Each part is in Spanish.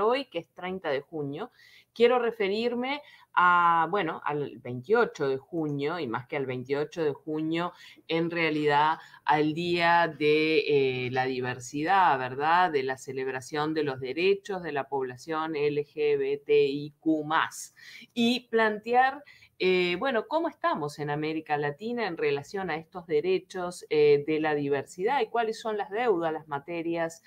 hoy, que es 30 de junio, quiero referirme a, bueno, al 28 de junio y más que al 28 de junio, en realidad al Día de eh, la Diversidad, ¿verdad? De la celebración de los derechos de la población LGBTIQ y plantear... Eh, bueno, ¿cómo estamos en América Latina en relación a estos derechos eh, de la diversidad y cuáles son las deudas, las materias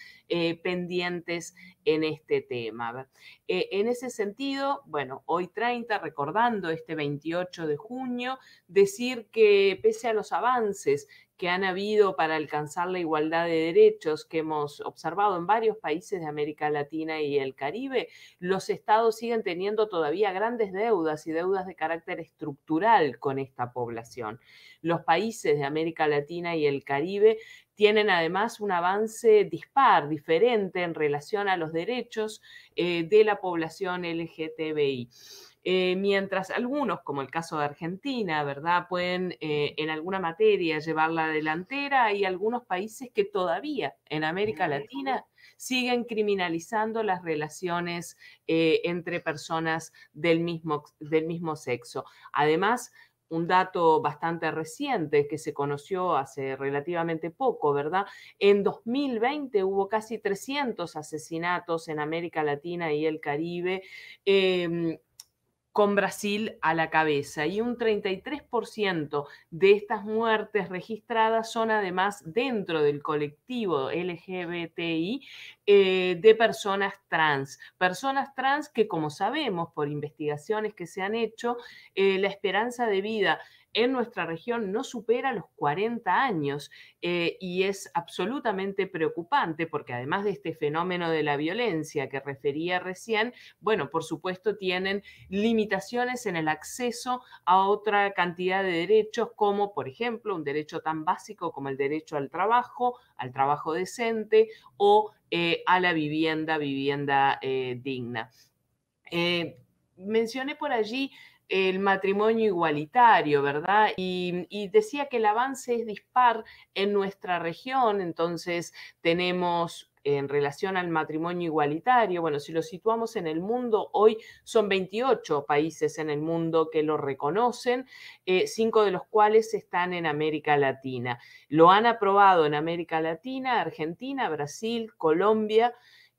pendientes en este tema. Eh, en ese sentido, bueno, hoy 30, recordando este 28 de junio, decir que pese a los avances que han habido para alcanzar la igualdad de derechos que hemos observado en varios países de América Latina y el Caribe, los estados siguen teniendo todavía grandes deudas y deudas de carácter estructural con esta población. Los países de América Latina y el Caribe tienen además un avance dispar, diferente en relación a los derechos eh, de la población LGTBI. Eh, mientras algunos, como el caso de Argentina, ¿verdad?, pueden eh, en alguna materia llevar la delantera, hay algunos países que todavía en América Latina siguen criminalizando las relaciones entre personas del mismo, del mismo sexo. Además, un dato bastante reciente que se conoció hace relativamente poco, ¿verdad? En 2020 hubo casi 300 asesinatos en América Latina y el Caribe. Em, con Brasil a la cabeza. Y un 33% de estas muertes registradas son además dentro del colectivo LGBTI eh, de personas trans. Personas trans que, como sabemos por investigaciones que se han hecho, eh, la esperanza de vida en nuestra región no supera los 40 años eh, y es absolutamente preocupante porque además de este fenómeno de la violencia que refería recién, bueno, por supuesto tienen limitaciones en el acceso a otra cantidad de derechos como, por ejemplo, un derecho tan básico como el derecho al trabajo, al trabajo decente o eh, a la vivienda, vivienda eh, digna. mencioné por allí el matrimonio igualitario, ¿verdad? Y, decía que el avance es dispar en nuestra región, entonces tenemos en relación al matrimonio igualitario, bueno, si lo situamos en el mundo, hoy son 28 países en el mundo que lo reconocen, eh, cinco de los cuales están en América Latina. Lo han aprobado en América Latina, Argentina, Brasil, Colombia,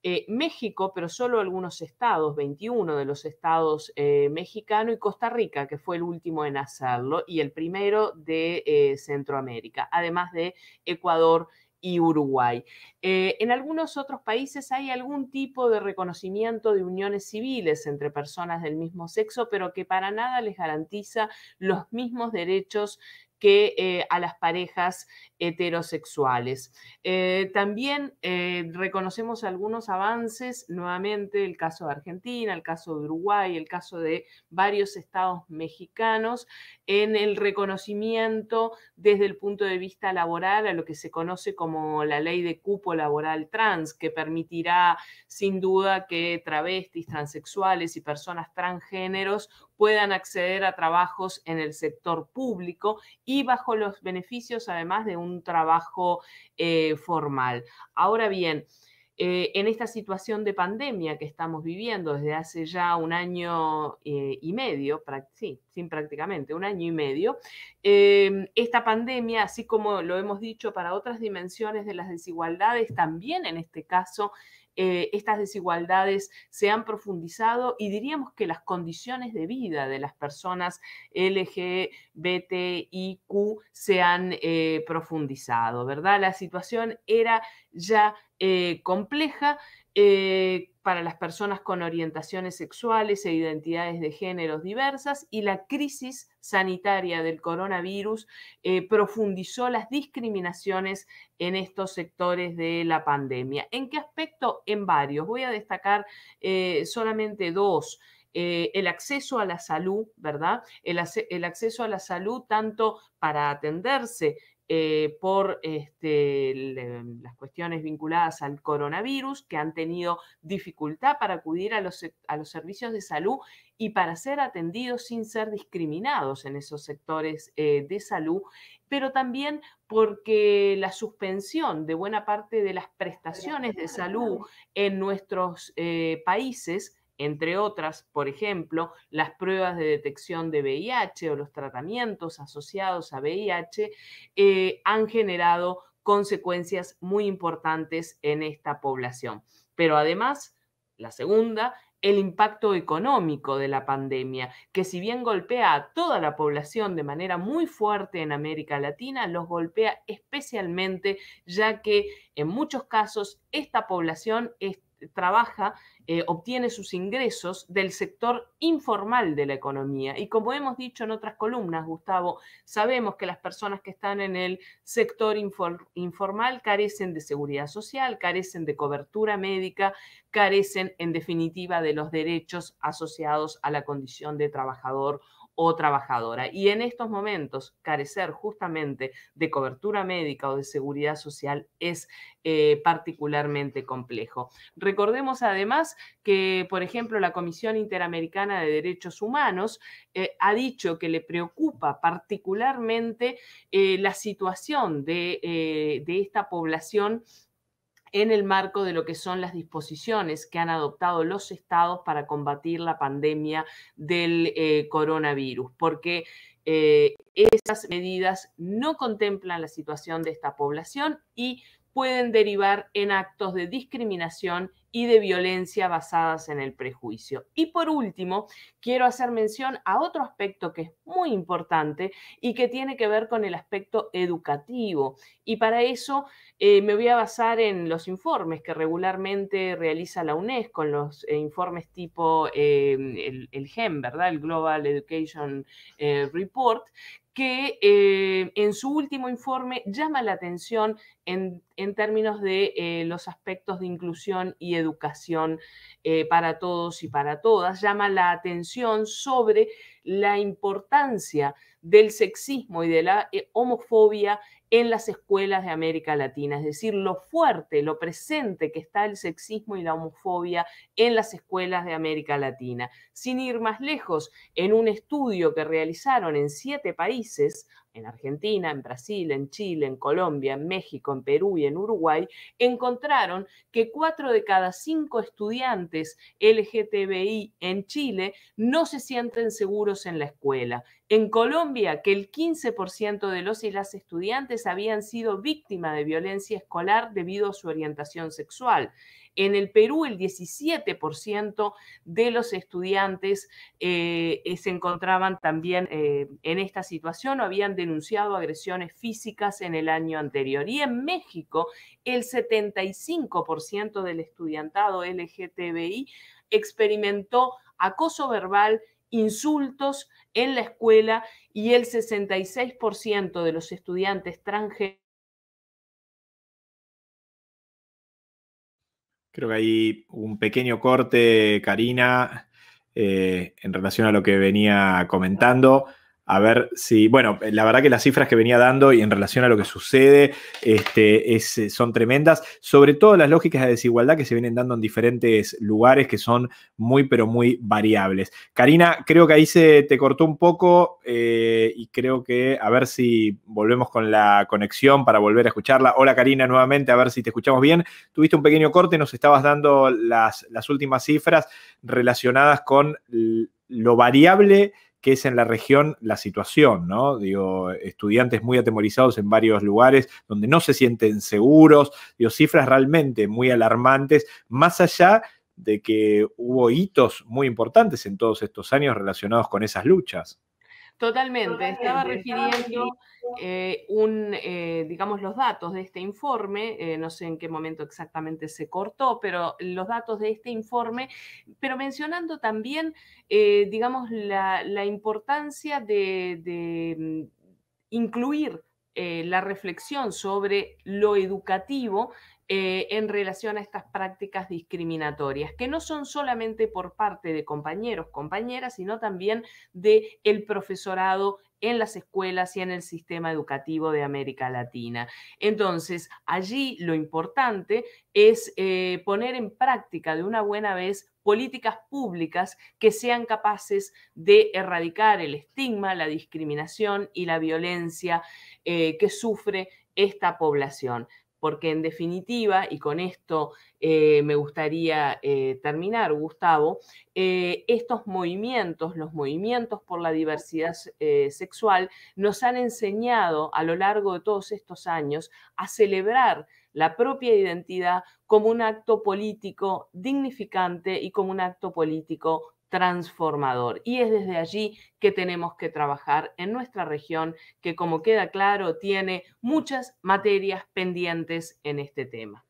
eh, México, pero solo algunos estados, 21 de los estados eh, mexicanos, y Costa Rica, que fue el último en hacerlo, y el primero de eh, Centroamérica, además de Ecuador y Uruguay. en algunos otros países hay algún tipo de reconocimiento de uniones civiles entre personas del mismo sexo, pero que para nada les garantiza los mismos derechos que a las parejas heterosexuales. Eh, también eh, reconocemos algunos avances, nuevamente el caso de Argentina, el caso de Uruguay, el caso de varios estados mexicanos, en el reconocimiento desde el punto de vista laboral a lo que se conoce como la ley de cupo laboral trans, que permitirá sin duda que travestis, transexuales y personas transgéneros puedan acceder a trabajos en el sector público y bajo los beneficios además de un un trabajo eh, formal. Ahora bien, eh, en esta situación de pandemia que estamos viviendo desde hace ya un año eh, y medio, sí, prácticamente un año y medio, em, esta pandemia, así como lo hemos dicho para otras dimensiones de las desigualdades, también en este caso eh, estas desigualdades se han profundizado y diríamos que las condiciones de vida de las personas LGBTIQ se han eh, profundizado, ¿verdad? La situación era ya eh, compleja, eh, para las personas con orientaciones sexuales e identidades de géneros diversas y la crisis sanitaria del coronavirus eh, profundizó las discriminaciones en estos sectores de la pandemia. ¿En qué aspecto? En varios. Voy a destacar eh, solamente dos. el acceso a la salud, ¿verdad? el, acceso a la salud tanto para atenderse eh, por este, las cuestiones vinculadas al coronavirus, que han tenido dificultad para acudir a los, servicios de salud y para ser atendidos sin ser discriminados en esos sectores eh, de salud, pero también porque la suspensión de buena parte de las prestaciones de salud en nuestros eh, países entre otras, por ejemplo, las pruebas de detección de VIH o los tratamientos asociados a VIH, eh, han generado consecuencias muy importantes en esta población. Pero además, la segunda, el impacto económico de la pandemia, que si bien golpea a toda la población de manera muy fuerte en América Latina, los golpea especialmente ya que en muchos casos esta población trabaja eh, obtiene sus ingresos del sector informal de la economía. Y como hemos dicho en otras columnas, Gustavo, sabemos que las personas que están en el sector informal carecen de seguridad social, carecen de cobertura médica, carecen en definitiva de los derechos asociados a la condición de trabajador o trabajadora. Y en estos momentos, carecer justamente de cobertura médica o de seguridad social es eh, particularmente complejo. Recordemos además que, por ejemplo, la Comisión Interamericana de Derechos Humanos eh, ha dicho que le preocupa particularmente eh, la situación de esta población en el marco de lo que son las disposiciones que han adoptado los estados para combatir la pandemia del eh, coronavirus, porque eh, esas medidas no contemplan la situación de esta población y pueden derivar en actos de discriminación y de violencia basadas en el prejuicio. Y por último, quiero hacer mención a otro aspecto que es muy importante y que tiene que ver con el aspecto educativo. Y para eso eh, me voy a basar en los informes que regularmente realiza la UNESCO, los eh, informes tipo em, el, GEM, ¿verdad? El Global Education eh, Report, que en su último informe llama la atención en, términos de eh, los aspectos de inclusión y educación eh, para todos y para todas, llama la atención sobre la importancia del sexismo y de la eh, homofobia en las escuelas de América Latina, es decir, lo fuerte, lo presente que está el sexismo y la homofobia en las escuelas de América Latina. Sin ir más lejos, en un estudio que realizaron en siete países en Argentina, en Brasil, en Chile, en Colombia, en México, en Perú y en Uruguay, encontraron que cuatro de cada cinco estudiantes LGTBI en Chile no se sienten seguros en la escuela. En Colombia, que el 15% de los y las estudiantes habían sido víctimas de violencia escolar debido a su orientación sexual. En el Perú, el 17% de los estudiantes eh, eh, se encontraban también eh, en esta situación o habían denunciado agresiones físicas en el año anterior. Y en México, el 75% del estudiantado LGTBI experimentó acoso verbal insultos en la escuela y el 66% de los estudiantes transgénero Creo que hay un pequeño corte, Karina, eh, en relación a lo que venía comentando. A ver si, bueno, eh, la verdad que las cifras que venía dando y en relación a lo que sucede este, eh, son tremendas, sobre todo las lógicas de desigualdad que se vienen dando en diferentes lugares que son muy, pero muy variables. Karina, creo que ahí se te cortó un poco eh, y creo que a ver si volvemos con la conexión para volver a escucharla. Hola Karina, nuevamente, a ver si te escuchamos bien. Tuviste un pequeño corte, nos estabas dando las, las últimas cifras relacionadas con lo variable que es en la región la situación, ¿no? Digo, estudiantes muy atemorizados en varios lugares donde no se sienten seguros, digo, cifras realmente muy alarmantes, más allá de que hubo hitos muy importantes en todos estos años relacionados con esas luchas. Totalmente. Estaba refiriendo eh, un, eh, digamos, los datos de este informe. Eh, no sé en qué momento exactamente se cortó, pero los datos de este informe, pero mencionando también, digamos, la, importancia de, mm, incluir la reflexión sobre lo educativo eh, en relación a estas prácticas discriminatorias, que no son solamente por parte de compañeros, compañeras, sino también de el profesorado en las escuelas y en el sistema educativo de América Latina. Entonces, allí lo importante es eh, poner en práctica de una buena vez políticas públicas que sean capaces de erradicar el estigma, la discriminación y la violencia eh, que sufre esta población porque en definitiva, y con esto eh, me gustaría eh, terminar, Gustavo, eh, estos movimientos, los movimientos por la diversidad sexual, nos han enseñado a lo largo de todos estos años a celebrar la propia identidad como un acto político dignificante y como un acto político transformador. Y es desde allí que tenemos que trabajar en nuestra región, que como queda claro, tiene muchas materias pendientes en este tema.